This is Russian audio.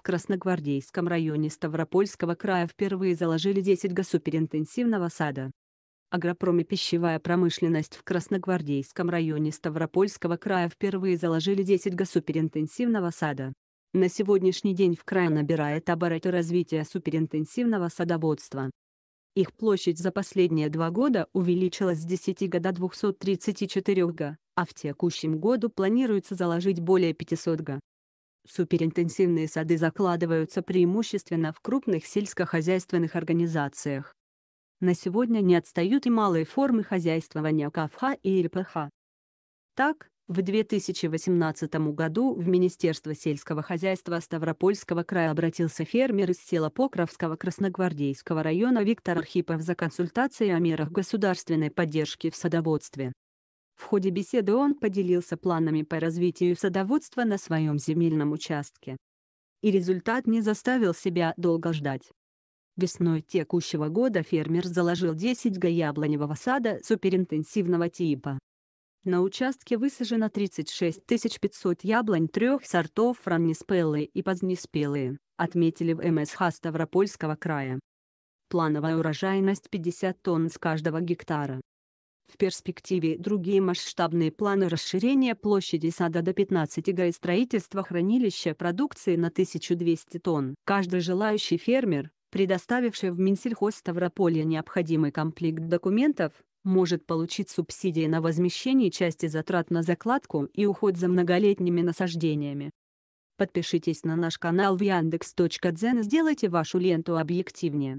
В Красногвардейском районе Ставропольского края впервые заложили 10 га суперинтенсивного сада. Агропром и пищевая промышленность в Красногвардейском районе Ставропольского края впервые заложили 10 га суперинтенсивного сада. На сегодняшний день в край набирает обороты развития суперинтенсивного садоводства. Их площадь за последние два года увеличилась с 10 га до 234 га, а в текущем году планируется заложить более 500 га. Суперинтенсивные сады закладываются преимущественно в крупных сельскохозяйственных организациях. На сегодня не отстают и малые формы хозяйствования КФХ и РПХ. Так, в 2018 году в Министерство сельского хозяйства Ставропольского края обратился фермер из села Покровского Красногвардейского района Виктор Архипов за консультацией о мерах государственной поддержки в садоводстве. В ходе беседы он поделился планами по развитию садоводства на своем земельном участке. И результат не заставил себя долго ждать. Весной текущего года фермер заложил 10 га яблоневого сада суперинтенсивного типа. На участке высажено 36 500 яблонь трех сортов раннеспелые и позднеспелые, отметили в МСХ Ставропольского края. Плановая урожайность 50 тонн с каждого гектара. В перспективе другие масштабные планы расширения площади сада до 15 га и строительства хранилища продукции на 1200 тонн. Каждый желающий фермер, предоставивший в Минсельхоз Ставрополья необходимый комплект документов, может получить субсидии на возмещение части затрат на закладку и уход за многолетними насаждениями. Подпишитесь на наш канал в яндекс.Дзен и сделайте вашу ленту объективнее.